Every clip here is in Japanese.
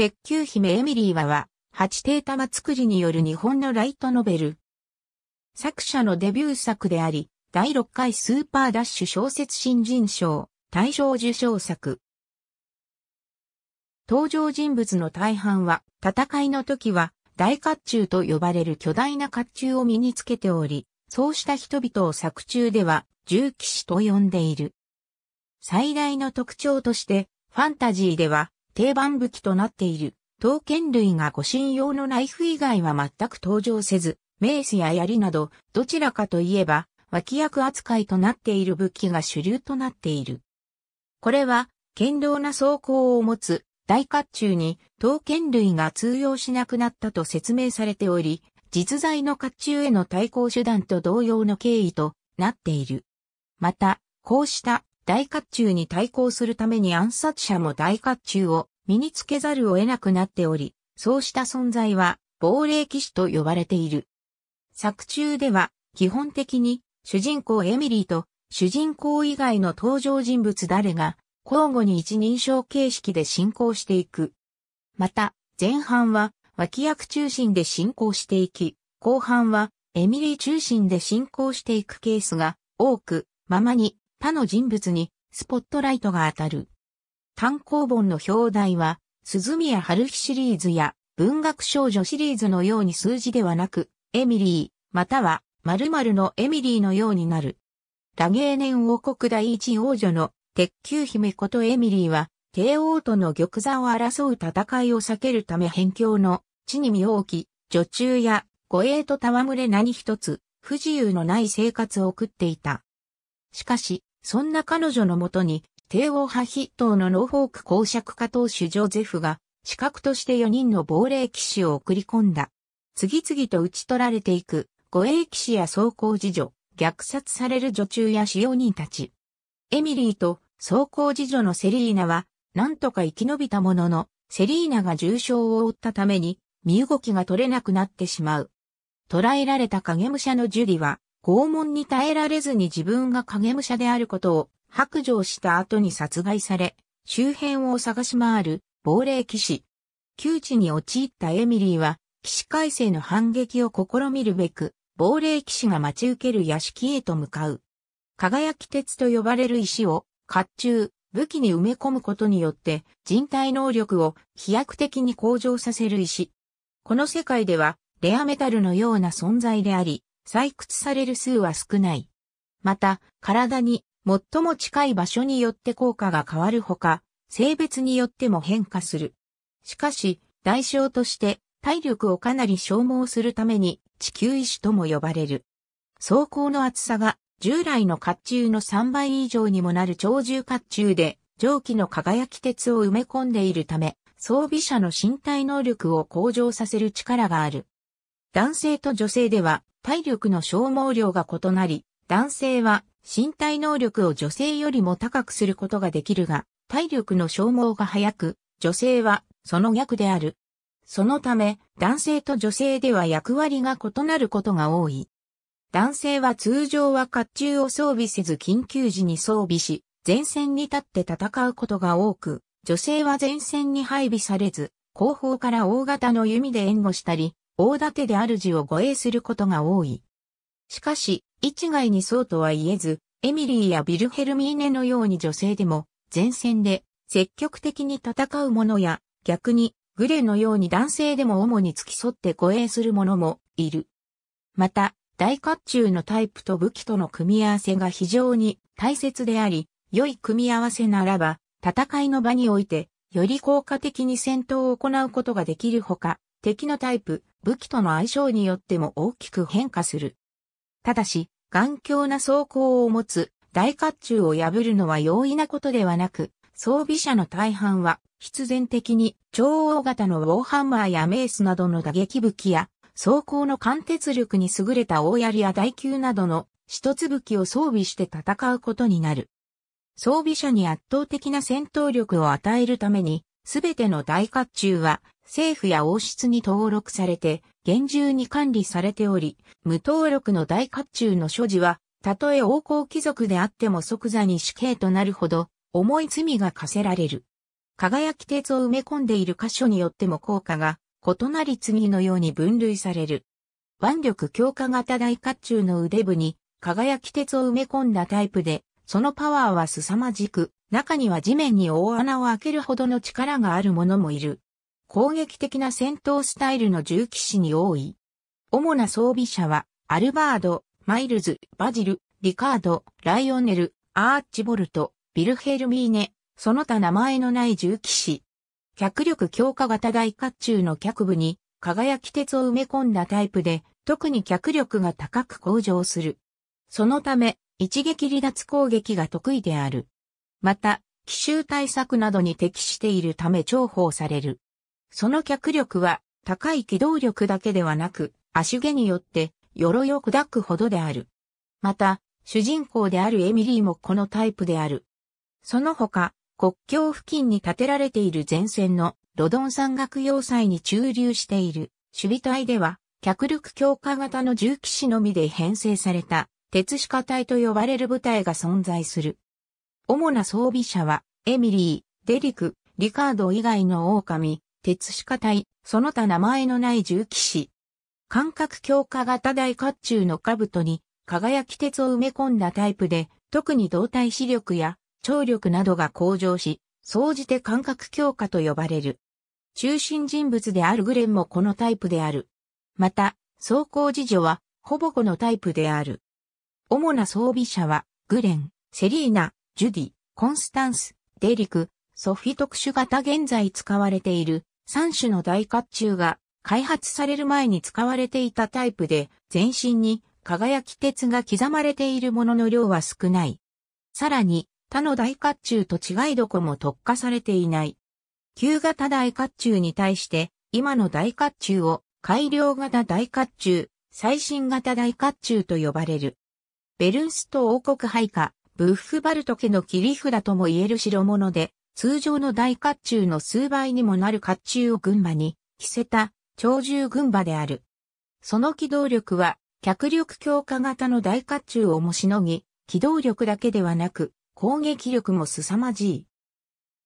鉄球姫エミリーはは、八帝玉作りによる日本のライトノベル。作者のデビュー作であり、第6回スーパーダッシュ小説新人賞、大賞受賞作。登場人物の大半は、戦いの時は、大甲冑と呼ばれる巨大な甲冑を身につけており、そうした人々を作中では、重騎士と呼んでいる。最大の特徴として、ファンタジーでは、定番武器となっている。刀剣類が護身用のナイフ以外は全く登場せず、メースや槍など、どちらかといえば、脇役扱いとなっている武器が主流となっている。これは、堅牢な装甲を持つ大甲冑に刀剣類が通用しなくなったと説明されており、実在の甲冑への対抗手段と同様の経緯となっている。また、こうした大甲冑に対抗するために暗殺者も大甲冑を身につけざるを得なくなっており、そうした存在は亡霊騎士と呼ばれている。作中では基本的に主人公エミリーと主人公以外の登場人物誰が交互に一人称形式で進行していく。また前半は脇役中心で進行していき、後半はエミリー中心で進行していくケースが多く、ままに他の人物にスポットライトが当たる。単行本の表題は、鈴宮春日シリーズや文学少女シリーズのように数字ではなく、エミリー、または〇〇のエミリーのようになる。ラゲーネン王国第一王女の鉄球姫ことエミリーは、帝王との玉座を争う戦いを避けるため辺境の地に身を置き、女中や護衛と戯れ何一つ不自由のない生活を送っていた。しかし、そんな彼女のもとに、帝王派筆頭のノーフォーク公爵家当主ジョゼフが、資格として4人の亡霊騎士を送り込んだ。次々と打ち取られていく、護衛騎士や装甲自女、虐殺される女中や使用人たち。エミリーと走行次女のセリーナは、なんとか生き延びたものの、セリーナが重傷を負ったために、身動きが取れなくなってしまう。捕らえられた影武者のジュリは、拷問に耐えられずに自分が影武者であることを白状した後に殺害され、周辺を探し回る亡霊騎士。窮地に陥ったエミリーは、騎士改正の反撃を試みるべく、亡霊騎士が待ち受ける屋敷へと向かう。輝き鉄と呼ばれる石を、甲冑、武器に埋め込むことによって、人体能力を飛躍的に向上させる石。この世界では、レアメタルのような存在であり、採掘される数は少ない。また、体に最も近い場所によって効果が変わるほか、性別によっても変化する。しかし、代償として体力をかなり消耗するために地球医師とも呼ばれる。装甲の厚さが従来の甲冑の3倍以上にもなる超重甲冑で蒸気の輝き鉄を埋め込んでいるため、装備者の身体能力を向上させる力がある。男性と女性では体力の消耗量が異なり、男性は身体能力を女性よりも高くすることができるが、体力の消耗が早く、女性はその逆である。そのため、男性と女性では役割が異なることが多い。男性は通常は甲冑を装備せず緊急時に装備し、前線に立って戦うことが多く、女性は前線に配備されず、後方から大型の弓で援護したり、大盾で主を護衛することが多い。しかし、一概にそうとは言えず、エミリーやビルヘルミーネのように女性でも、前線で積極的に戦う者や、逆に、グレのように男性でも主に付き添って護衛する者もいる。また、大甲冑のタイプと武器との組み合わせが非常に大切であり、良い組み合わせならば、戦いの場において、より効果的に戦闘を行うことができるほか、敵のタイプ、武器との相性によっても大きく変化する。ただし、頑強な装甲を持つ大甲冑を破るのは容易なことではなく、装備者の大半は必然的に超大型のウォーハンマーやメースなどの打撃武器や装甲の貫徹力に優れた大槍や大球などの一つ武器を装備して戦うことになる。装備者に圧倒的な戦闘力を与えるためにすべての大甲冑は政府や王室に登録されて厳重に管理されており、無登録の大甲冑の所持は、たとえ王侯貴族であっても即座に死刑となるほど重い罪が課せられる。輝き鉄を埋め込んでいる箇所によっても効果が異なり次のように分類される。腕力強化型大甲冑の腕部に輝き鉄を埋め込んだタイプで、そのパワーは凄まじく、中には地面に大穴を開けるほどの力がある者もいる。攻撃的な戦闘スタイルの銃騎士に多い。主な装備者は、アルバード、マイルズ、バジル、リカード、ライオネル、アーチボルト、ビルヘルミーネ、その他名前のない銃騎士。脚力強化型大甲冑の脚部に輝き鉄を埋め込んだタイプで、特に脚力が高く向上する。そのため、一撃離脱攻撃が得意である。また、奇襲対策などに適しているため重宝される。その脚力は高い機動力だけではなく、足毛によって鎧を砕くほどである。また、主人公であるエミリーもこのタイプである。その他、国境付近に建てられている前線のロドン山岳要塞に駐留している守備隊では、脚力強化型の重騎士のみで編成された、鉄鹿隊と呼ばれる部隊が存在する。主な装備者は、エミリー、デリク、リカード以外の狼、鉄鹿科隊、その他名前のない重騎士。感覚強化型大甲冑の兜に、輝き鉄を埋め込んだタイプで、特に動体視力や聴力などが向上し、総じて感覚強化と呼ばれる。中心人物であるグレンもこのタイプである。また、走行自助は、ほぼこのタイプである。主な装備者は、グレン、セリーナ、ジュディ、コンスタンス、デリク、ソフィ特殊型現在使われている3種の大甲冑が開発される前に使われていたタイプで全身に輝き鉄が刻まれているものの量は少ない。さらに他の大甲冑と違いどこも特化されていない。旧型大甲冑に対して今の大甲冑を改良型大甲冑、最新型大甲冑と呼ばれる。ベルンスト王国配下、ブッフバルト家の切り札とも言える代物で、通常の大甲冑の数倍にもなる甲冑を群馬に着せた超獣群馬である。その機動力は、脚力強化型の大甲冑をもしのぎ、機動力だけではなく、攻撃力も凄まじい。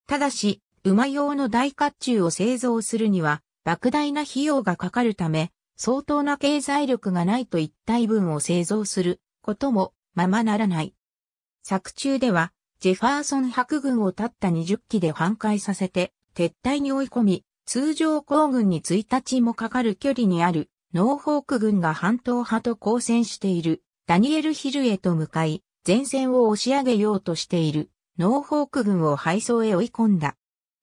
ただし、馬用の大甲冑を製造するには、莫大な費用がかかるため、相当な経済力がないと一体分を製造することもままならない。作中では、ジェファーソン白軍をたった20機で反壊させて、撤退に追い込み、通常航軍に1日もかかる距離にある、ノーホーク軍が半島派と交戦している、ダニエルヒルへと向かい、前線を押し上げようとしている、ノーホーク軍を敗走へ追い込んだ。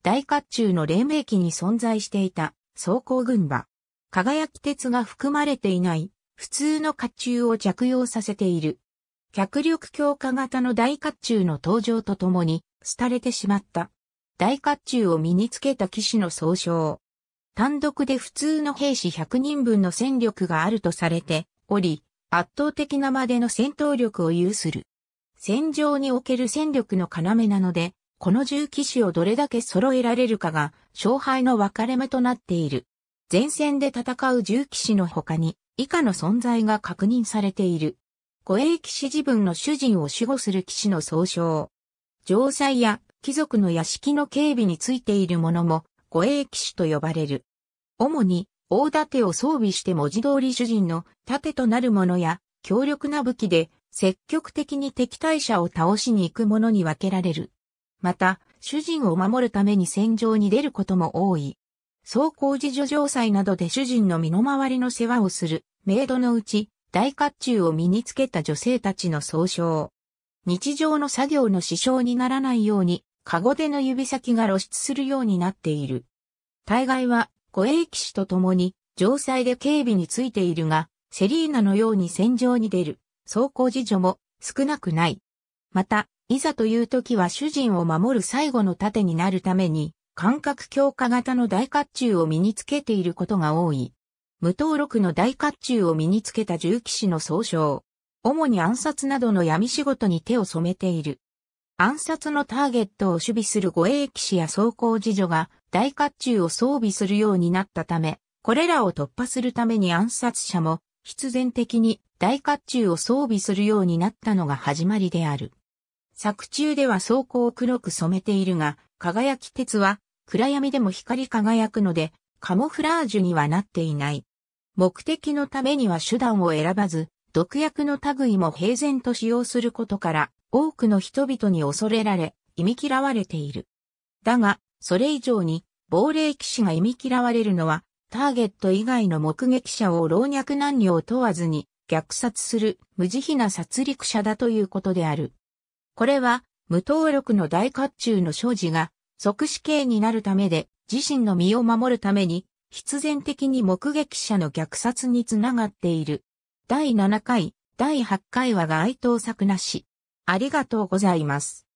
大甲冑の黎明期に存在していた、装甲軍は、輝き鉄が含まれていない、普通の甲冑を着用させている、脚力強化型の大甲冑の登場とともに、廃れてしまった。大甲冑を身につけた騎士の総称。単独で普通の兵士100人分の戦力があるとされており、圧倒的なまでの戦闘力を有する。戦場における戦力の要なので、この銃騎士をどれだけ揃えられるかが勝敗の分かれ目となっている。前線で戦う銃騎士の他に以下の存在が確認されている。護衛騎士自分の主人を守護する騎士の総称。城塞や貴族の屋敷の警備についているものも護衛騎士と呼ばれる。主に大盾を装備して文字通り主人の盾となるものや強力な武器で積極的に敵対者を倒しに行くものに分けられる。また、主人を守るために戦場に出ることも多い。総工事助城塞などで主人の身の回りの世話をする、メイドのうち、大甲冑を身につけた女性たちの総称。日常の作業の支障にならないように、カゴでの指先が露出するようになっている。大概は、護衛騎士と共に、城塞で警備についているが、セリーナのように戦場に出る、走行事情も少なくない。また、いざという時は主人を守る最後の盾になるために、感覚強化型の大甲冑を身につけていることが多い。無登録の大甲冑を身につけた銃騎士の総称。主に暗殺などの闇仕事に手を染めている。暗殺のターゲットを守備する護衛騎士や装甲自女が大甲冑を装備するようになったため、これらを突破するために暗殺者も必然的に大甲冑を装備するようになったのが始まりである。作中では装甲を黒く染めているが、輝き鉄は暗闇でも光り輝くので、カモフラージュにはなっていない。目的のためには手段を選ばず、毒薬の類も平然と使用することから、多くの人々に恐れられ、忌み嫌われている。だが、それ以上に、亡霊騎士が忌み嫌われるのは、ターゲット以外の目撃者を老若男女を問わずに、虐殺する無慈悲な殺戮者だということである。これは、無登録の大甲冑の所持が、即死刑になるためで、自身の身を守るために、必然的に目撃者の虐殺につながっている。第7回、第8回は該当作なし。ありがとうございます。